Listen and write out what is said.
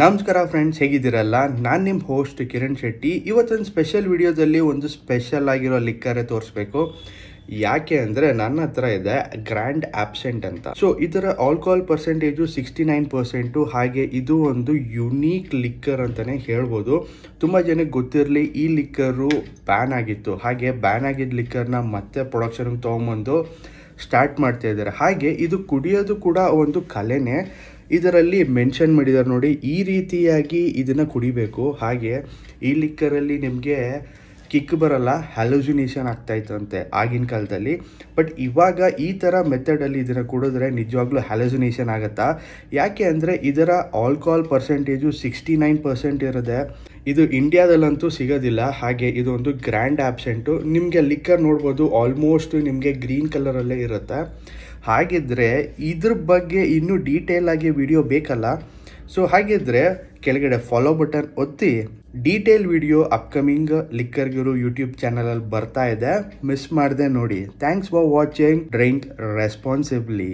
ನಮಸ್ಕಾರ ಫ್ರೆಂಡ್ಸ್ ಹೇಗಿದ್ದೀರಲ್ಲ ನಾನು ನಿಮ್ಮ ಹೋಸ್ಟ್ ಕಿರಣ್ ಶೆಟ್ಟಿ ಇವತ್ತೊಂದು ಸ್ಪೆಷಲ್ ವಿಡಿಯೋದಲ್ಲಿ ಒಂದು ಸ್ಪೆಷಲ್ ಆಗಿರೋ ಲಿಕ್ಕರೆ ತೋರಿಸ್ಬೇಕು ಯಾಕೆ ಅಂದರೆ ನನ್ನ ಹತ್ರ ಇದೆ ಗ್ರ್ಯಾಂಡ್ ಆಬ್ಸೆಂಟ್ ಅಂತ ಸೊ ಇದರ alcohol percentage sixty nine percent ಹಾಗೆ ಇದು ಒಂದು ಯುನೀಕ್ ಲಿಕ್ಕರ್ ಅಂತಲೇ ಹೇಳ್ಬೋದು ತುಂಬ ಜನಕ್ಕೆ ಗೊತ್ತಿರಲಿ ಈ ಲಿಕ್ಕರು ಬ್ಯಾನ್ ಆಗಿತ್ತು ಹಾಗೆ ಬ್ಯಾನ್ ಆಗಿದ್ದ ಲಿಕ್ಕರ್ನ ಮತ್ತೆ ಪ್ರೊಡಕ್ಷನ್ಗೆ ತೊಗೊಂಬಂದು ಸ್ಟಾರ್ಟ್ ಮಾಡ್ತಾ ಇದ್ದಾರೆ ಹಾಗೆ ಇದು ಕುಡಿಯೋದು ಕೂಡ ಒಂದು ಕಲೆನೇ ಇದರಲ್ಲಿ ಮೆನ್ಷನ್ ಮಾಡಿದ್ದಾರೆ ನೋಡಿ ಈ ರೀತಿಯಾಗಿ ಇದನ್ನು ಕುಡಿಬೇಕು ಹಾಗೆ ಈ ಲಿಕ್ಕರಲ್ಲಿ ನಿಮಗೆ ಕಿಕ್ ಬರಲ್ಲ ಆಗ್ತಾ ಆಗ್ತಾಯಿತ್ತಂತೆ ಆಗಿನ ಕಾಲದಲ್ಲಿ ಬಟ್ ಇವಾಗ ಈ ಥರ ಮೆಥಡಲ್ಲಿ ಇದನ್ನು ಕುಡಿದ್ರೆ ನಿಜವಾಗ್ಲೂ ಹ್ಯಾಲೋಜಿನೇಷನ್ ಆಗುತ್ತಾ ಯಾಕೆ ಅಂದರೆ ಇದರ alcohol percentage sixty nine percent ಇರೋದೆ ಇದು ಇಂಡಿಯಾದಲ್ಲಂತೂ ಸಿಗೋದಿಲ್ಲ ಹಾಗೆ ಇದು ಒಂದು ಗ್ರ್ಯಾಂಡ್ ಆ್ಯಬ್ಸೆಂಟು ನಿಮಗೆ ಲಿಕ್ಕರ್ ನೋಡ್ಬೋದು ಆಲ್ಮೋಸ್ಟ್ ನಿಮಗೆ ಗ್ರೀನ್ ಕಲರಲ್ಲೇ ಇರುತ್ತೆ ಹಾಗಿದ್ರೆ ಇದ್ರ ಬಗ್ಗೆ ಇನ್ನೂ ಡೀಟೇಲ್ ಆಗಿ ವಿಡಿಯೋ ಬೇಕಲ್ಲ ಸೊ ಹಾಗಿದ್ರೆ ಕೆಳಗಡೆ ಫಾಲೋ ಬಟನ್ ಒತ್ತಿ detail video upcoming liquor YouTube ಚಾನಲಲ್ಲಿ ಬರ್ತಾ ಇದೆ ಮಿಸ್ ಮಾಡಿದೆ ನೋಡಿ thanks for watching drink responsibly